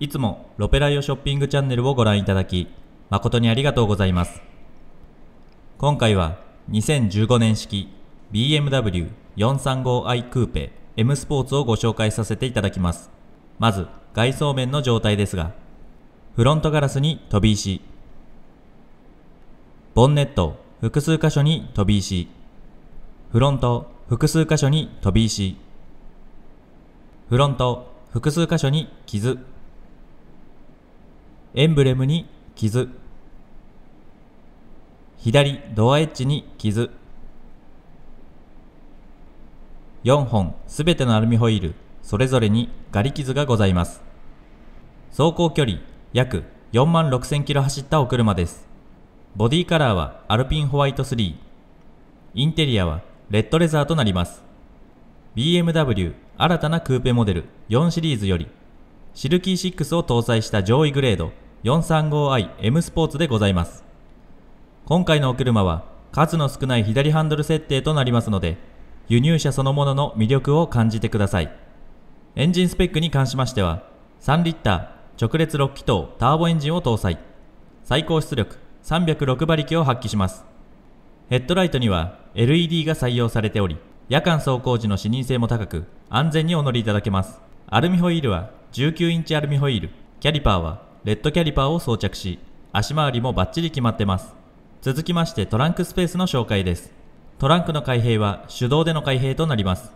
いつもロペライオショッピングチャンネルをご覧いただき、誠にありがとうございます。今回は2015年式 BMW435i クーペ M スポーツをご紹介させていただきます。まず、外装面の状態ですが、フロントガラスに飛び石、ボンネット複数箇所に飛び石、フロント複数箇所に飛び石、フロント複数箇所に傷、エンブレムに傷左ドアエッジに傷4本すべてのアルミホイールそれぞれにガリ傷がございます走行距離約4万6000キロ走ったお車ですボディカラーはアルピンホワイト3インテリアはレッドレザーとなります BMW 新たなクーペモデル4シリーズよりシルキー6を搭載した上位グレード 435iM スポーツでございます。今回のお車は数の少ない左ハンドル設定となりますので、輸入車そのものの魅力を感じてください。エンジンスペックに関しましては、3リッター直列6気筒ターボエンジンを搭載。最高出力306馬力を発揮します。ヘッドライトには LED が採用されており、夜間走行時の視認性も高く、安全にお乗りいただけます。アルミホイールは19インチアルミホイール、キャリパーはレッドキャリパーを装着し、足回りもバッチリ決まってます。続きましてトランクスペースの紹介です。トランクの開閉は手動での開閉となります。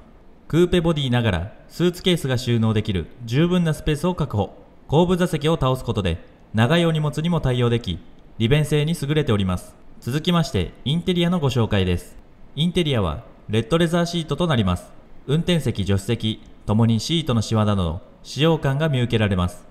クーペボディながらスーツケースが収納できる十分なスペースを確保。後部座席を倒すことで長いお荷物にも対応でき、利便性に優れております。続きましてインテリアのご紹介です。インテリアはレッドレザーシートとなります。運転席、助手席、ともにシートのシワなどの使用感が見受けられます。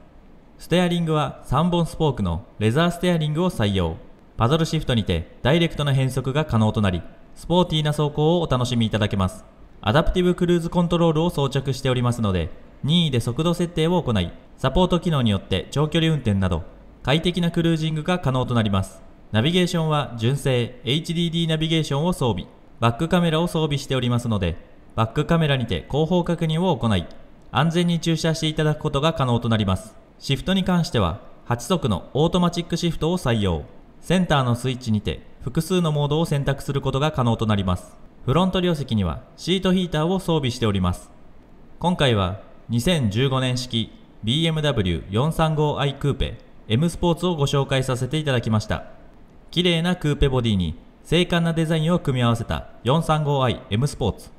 ステアリングは3本スポークのレザーステアリングを採用。パドルシフトにてダイレクトな変速が可能となり、スポーティーな走行をお楽しみいただけます。アダプティブクルーズコントロールを装着しておりますので、任意で速度設定を行い、サポート機能によって長距離運転など、快適なクルージングが可能となります。ナビゲーションは純正 HDD ナビゲーションを装備、バックカメラを装備しておりますので、バックカメラにて後方確認を行い、安全に駐車していただくことが可能となります。シフトに関しては8速のオートマチックシフトを採用センターのスイッチにて複数のモードを選択することが可能となりますフロント両席にはシートヒーターを装備しております今回は2015年式 BMW435i クーペ M スポーツをご紹介させていただきました綺麗なクーペボディに精悍なデザインを組み合わせた 435i M スポーツ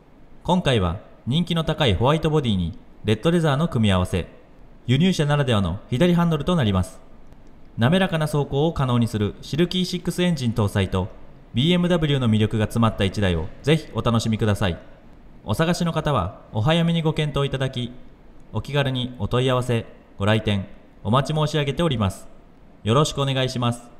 今回は人気の高いホワイトボディにレッドレザーの組み合わせ輸入車ならではの左ハンドルとなります。滑らかな走行を可能にするシルキー6エンジン搭載と BMW の魅力が詰まった1台をぜひお楽しみください。お探しの方はお早めにご検討いただき、お気軽にお問い合わせ、ご来店、お待ち申し上げております。よろしくお願いします。